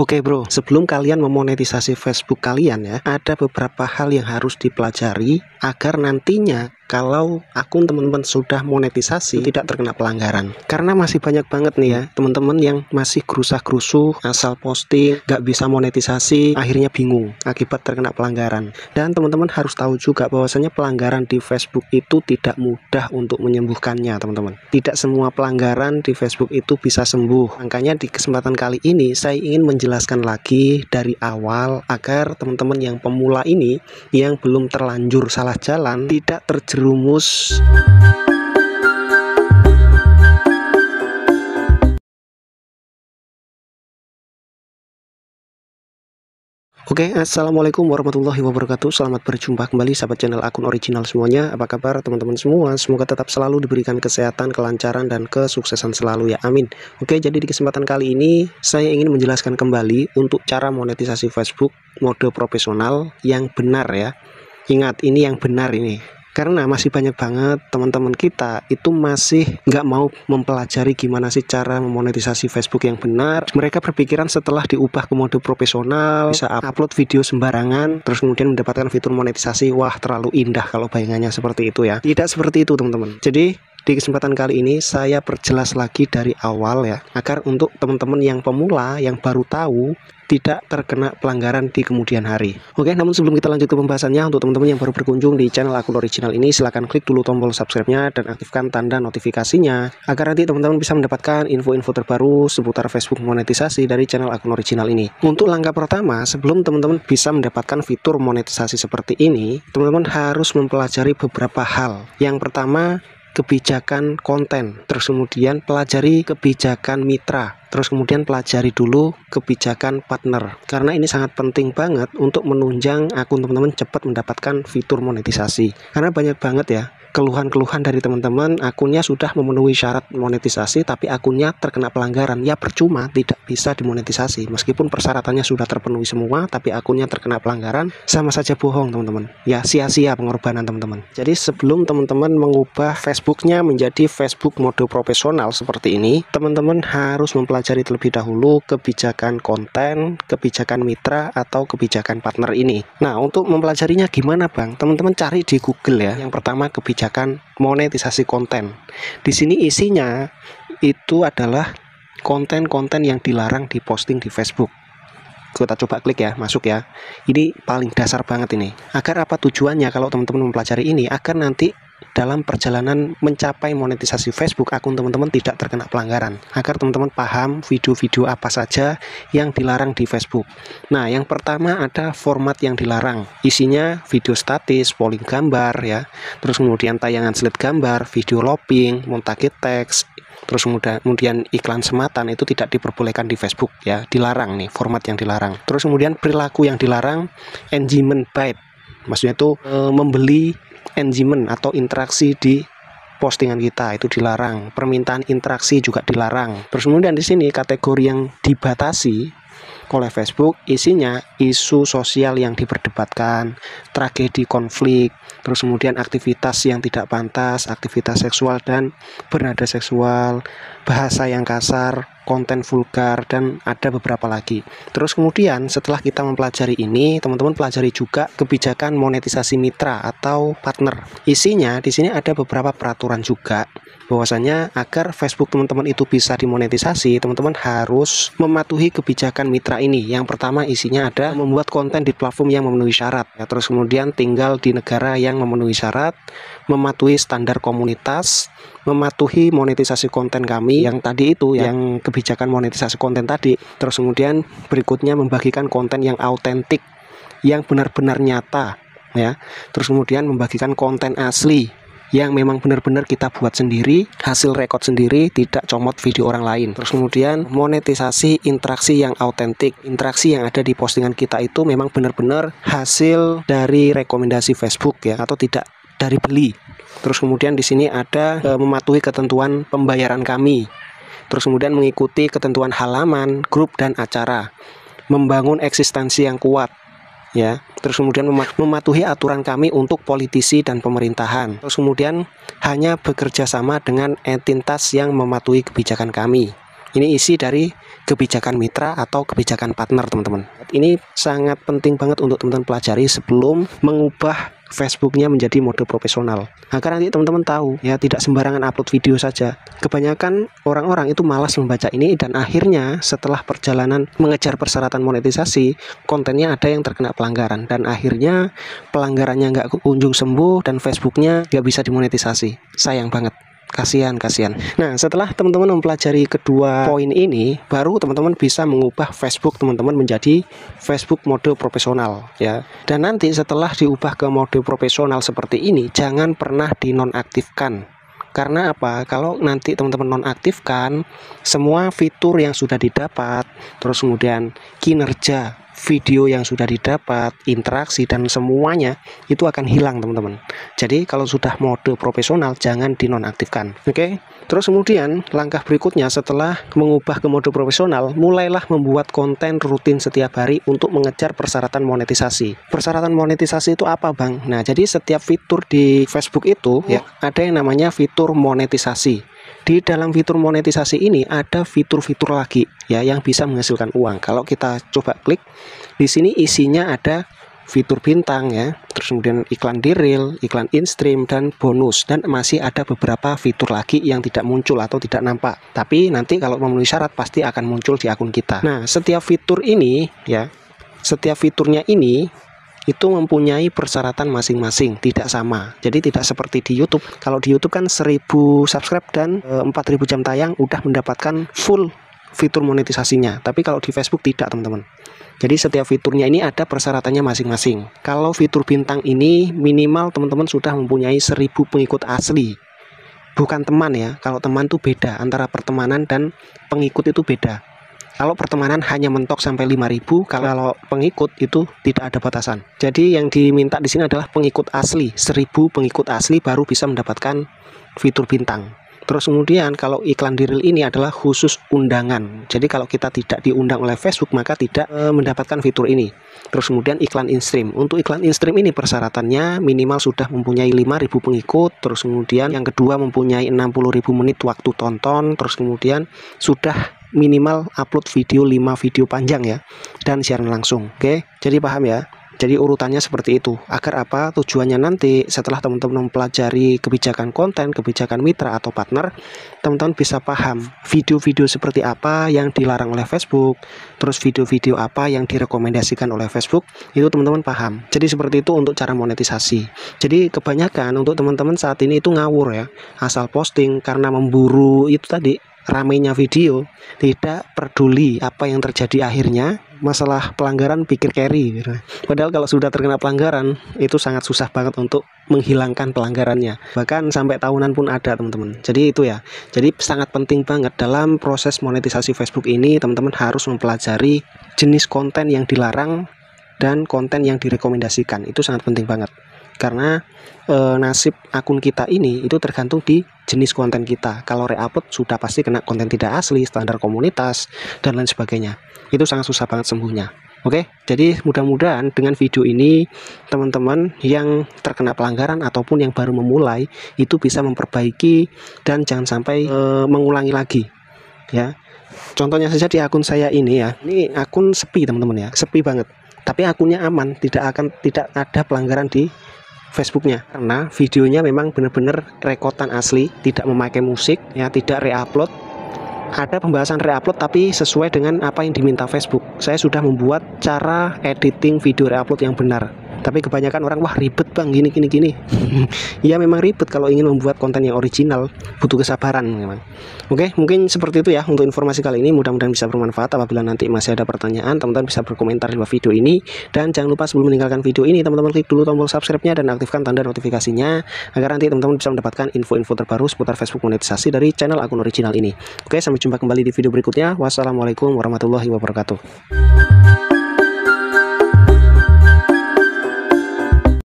Oke bro, sebelum kalian memonetisasi Facebook kalian ya, ada beberapa hal yang harus dipelajari agar nantinya kalau akun teman-teman sudah monetisasi tidak terkena pelanggaran karena masih banyak banget nih ya teman-teman yang masih gerusah-gerusuh asal posting nggak bisa monetisasi akhirnya bingung akibat terkena pelanggaran dan teman-teman harus tahu juga bahwasanya pelanggaran di Facebook itu tidak mudah untuk menyembuhkannya teman-teman tidak semua pelanggaran di Facebook itu bisa sembuh angkanya di kesempatan kali ini saya ingin menjelaskan lagi dari awal agar teman-teman yang pemula ini yang belum terlanjur salah jalan tidak terjerumus rumus Oke, okay, Assalamualaikum warahmatullahi wabarakatuh Selamat berjumpa kembali sahabat channel akun original semuanya Apa kabar teman-teman semua? Semoga tetap selalu diberikan kesehatan, kelancaran, dan kesuksesan selalu ya, amin Oke, okay, jadi di kesempatan kali ini Saya ingin menjelaskan kembali untuk cara monetisasi Facebook mode profesional yang benar ya Ingat, ini yang benar ini karena masih banyak banget teman-teman kita itu masih nggak mau mempelajari gimana sih cara memonetisasi Facebook yang benar mereka berpikiran setelah diubah ke mode profesional bisa upload video sembarangan terus kemudian mendapatkan fitur monetisasi wah terlalu indah kalau bayangannya seperti itu ya tidak seperti itu teman-teman jadi di kesempatan kali ini saya perjelas lagi dari awal ya, agar untuk teman-teman yang pemula yang baru tahu tidak terkena pelanggaran di kemudian hari. Oke, namun sebelum kita lanjut ke pembahasannya, untuk teman-teman yang baru berkunjung di channel aku original ini, silahkan klik dulu tombol subscribe-nya dan aktifkan tanda notifikasinya, agar nanti teman-teman bisa mendapatkan info-info terbaru seputar Facebook monetisasi dari channel akun original ini. Untuk langkah pertama, sebelum teman-teman bisa mendapatkan fitur monetisasi seperti ini, teman-teman harus mempelajari beberapa hal. Yang pertama, kebijakan konten terus kemudian pelajari kebijakan mitra terus kemudian pelajari dulu kebijakan partner karena ini sangat penting banget untuk menunjang akun teman-teman cepat mendapatkan fitur monetisasi karena banyak banget ya keluhan-keluhan dari teman-teman akunnya sudah memenuhi syarat monetisasi tapi akunnya terkena pelanggaran ya percuma tidak bisa dimonetisasi meskipun persyaratannya sudah terpenuhi semua tapi akunnya terkena pelanggaran sama saja bohong teman-teman ya sia-sia pengorbanan teman-teman jadi sebelum teman-teman mengubah Facebooknya menjadi Facebook mode profesional seperti ini teman-teman harus mempelajari pelajari terlebih dahulu kebijakan konten, kebijakan mitra, atau kebijakan partner ini. Nah, untuk mempelajarinya gimana Bang? Teman-teman cari di Google ya. Yang pertama kebijakan monetisasi konten. Di sini isinya itu adalah konten-konten yang dilarang diposting di Facebook kita coba klik ya masuk ya ini paling dasar banget ini agar apa tujuannya kalau teman-teman mempelajari ini agar nanti dalam perjalanan mencapai monetisasi Facebook akun teman-teman tidak terkena pelanggaran agar teman-teman paham video-video apa saja yang dilarang di Facebook nah yang pertama ada format yang dilarang isinya video statis polling gambar ya terus kemudian tayangan slide gambar video lopping montage teks terus kemudian iklan sematan itu tidak diperbolehkan di Facebook ya dilarang nih format yang dilarang terus kemudian perilaku yang dilarang engagement byte maksudnya itu e, membeli engagement atau interaksi di postingan kita itu dilarang, permintaan interaksi juga dilarang. Terus kemudian di sini kategori yang dibatasi oleh Facebook isinya isu sosial yang diperdebatkan, tragedi konflik, terus kemudian aktivitas yang tidak pantas, aktivitas seksual dan bernada seksual, bahasa yang kasar, konten vulgar dan ada beberapa lagi. Terus kemudian setelah kita mempelajari ini, teman-teman pelajari juga kebijakan monetisasi mitra atau partner. Isinya di sini ada beberapa peraturan juga bahwasanya agar Facebook teman-teman itu bisa dimonetisasi, teman-teman harus mematuhi kebijakan mitra ini. Yang pertama isinya ada membuat konten di platform yang memenuhi syarat. Ya, terus kemudian tinggal di negara yang memenuhi syarat, mematuhi standar komunitas, mematuhi monetisasi konten kami yang tadi itu ya. yang kebijakan monetisasi konten tadi. Terus kemudian berikutnya membagikan konten yang autentik, yang benar-benar nyata ya. Terus kemudian membagikan konten asli yang memang benar-benar kita buat sendiri, hasil rekod sendiri, tidak comot video orang lain. Terus kemudian monetisasi interaksi yang autentik, interaksi yang ada di postingan kita itu memang benar-benar hasil dari rekomendasi Facebook ya, atau tidak dari beli. Terus kemudian di sini ada e, mematuhi ketentuan pembayaran kami. Terus kemudian mengikuti ketentuan halaman, grup dan acara. Membangun eksistensi yang kuat ya. Terus kemudian mematuhi aturan kami untuk politisi dan pemerintahan. Terus kemudian hanya bekerja sama dengan entitas yang mematuhi kebijakan kami. Ini isi dari kebijakan mitra atau kebijakan partner, teman-teman. Ini sangat penting banget untuk teman-teman pelajari sebelum mengubah Facebooknya menjadi mode profesional agar nanti teman-teman tahu ya tidak sembarangan upload video saja kebanyakan orang-orang itu malas membaca ini dan akhirnya setelah perjalanan mengejar persyaratan monetisasi kontennya ada yang terkena pelanggaran dan akhirnya pelanggarannya nggak kunjung sembuh dan Facebooknya nggak bisa dimonetisasi sayang banget kasihan kasihan nah setelah teman-teman mempelajari kedua poin ini baru teman-teman bisa mengubah Facebook teman-teman menjadi Facebook mode profesional ya dan nanti setelah diubah ke mode profesional seperti ini jangan pernah dinonaktifkan karena apa kalau nanti teman-teman nonaktifkan semua fitur yang sudah didapat terus kemudian kinerja video yang sudah didapat, interaksi dan semuanya itu akan hilang teman-teman. Jadi kalau sudah mode profesional jangan dinonaktifkan. Oke. Okay? Terus kemudian langkah berikutnya setelah mengubah ke mode profesional, mulailah membuat konten rutin setiap hari untuk mengejar persyaratan monetisasi. Persyaratan monetisasi itu apa, Bang? Nah, jadi setiap fitur di Facebook itu ya, oh. ya ada yang namanya fitur monetisasi di dalam fitur monetisasi ini ada fitur-fitur lagi ya yang bisa menghasilkan uang. Kalau kita coba klik di sini isinya ada fitur bintang ya, terus kemudian iklan di reel, iklan in stream dan bonus dan masih ada beberapa fitur lagi yang tidak muncul atau tidak nampak. Tapi nanti kalau memenuhi syarat pasti akan muncul di akun kita. Nah, setiap fitur ini ya, setiap fiturnya ini itu mempunyai persyaratan masing-masing tidak sama jadi tidak seperti di YouTube kalau di YouTube kan 1000 subscribe dan e, 4000 jam tayang udah mendapatkan full fitur monetisasinya tapi kalau di Facebook tidak teman-teman jadi setiap fiturnya ini ada persyaratannya masing-masing kalau fitur bintang ini minimal teman-teman sudah mempunyai 1000 pengikut asli bukan teman ya kalau teman tuh beda antara pertemanan dan pengikut itu beda kalau pertemanan hanya mentok sampai 5000, kalau pengikut itu tidak ada batasan. Jadi yang diminta di sini adalah pengikut asli, 1000 pengikut asli baru bisa mendapatkan fitur bintang. Terus kemudian kalau iklan di reel ini adalah khusus undangan. Jadi kalau kita tidak diundang oleh Facebook maka tidak e, mendapatkan fitur ini. Terus kemudian iklan in-stream. Untuk iklan in-stream ini persyaratannya minimal sudah mempunyai 5000 pengikut, terus kemudian yang kedua mempunyai 60.000 menit waktu tonton, terus kemudian sudah minimal upload video 5 video panjang ya dan siaran langsung oke jadi paham ya jadi urutannya seperti itu agar apa tujuannya nanti setelah teman-teman mempelajari kebijakan konten kebijakan mitra atau partner teman-teman bisa paham video-video seperti apa yang dilarang oleh Facebook terus video-video apa yang direkomendasikan oleh Facebook itu teman-teman paham jadi seperti itu untuk cara monetisasi jadi kebanyakan untuk teman-teman saat ini itu ngawur ya asal posting karena memburu itu tadi ramainya video tidak peduli apa yang terjadi akhirnya masalah pelanggaran pikir carry gitu. padahal kalau sudah terkena pelanggaran itu sangat susah banget untuk menghilangkan pelanggarannya bahkan sampai tahunan pun ada teman-teman jadi itu ya jadi sangat penting banget dalam proses monetisasi Facebook ini teman-teman harus mempelajari jenis konten yang dilarang dan konten yang direkomendasikan itu sangat penting banget karena e, nasib akun kita ini itu tergantung di jenis konten kita kalau reupload sudah pasti kena konten tidak asli standar komunitas dan lain sebagainya itu sangat susah banget sembuhnya Oke, jadi mudah-mudahan dengan video ini teman-teman yang terkena pelanggaran ataupun yang baru memulai itu bisa memperbaiki dan jangan sampai e, mengulangi lagi. Ya. Contohnya saja di akun saya ini ya. Ini akun sepi teman-teman ya, sepi banget. Tapi akunnya aman, tidak akan tidak ada pelanggaran di Facebooknya karena videonya memang benar-benar rekotan asli tidak memakai musik ya tidak reupload ada pembahasan reupload tapi sesuai dengan apa yang diminta Facebook saya sudah membuat cara editing video reupload yang benar tapi kebanyakan orang wah ribet bang gini gini gini ya memang ribet kalau ingin membuat konten yang original butuh kesabaran memang oke mungkin seperti itu ya untuk informasi kali ini mudah-mudahan bisa bermanfaat apabila nanti masih ada pertanyaan teman-teman bisa berkomentar di bawah video ini dan jangan lupa sebelum meninggalkan video ini teman-teman klik dulu tombol subscribe-nya dan aktifkan tanda notifikasinya agar nanti teman-teman bisa mendapatkan info-info terbaru seputar Facebook monetisasi dari channel akun original ini oke sampai jumpa kembali di video berikutnya wassalamualaikum warahmatullahi wabarakatuh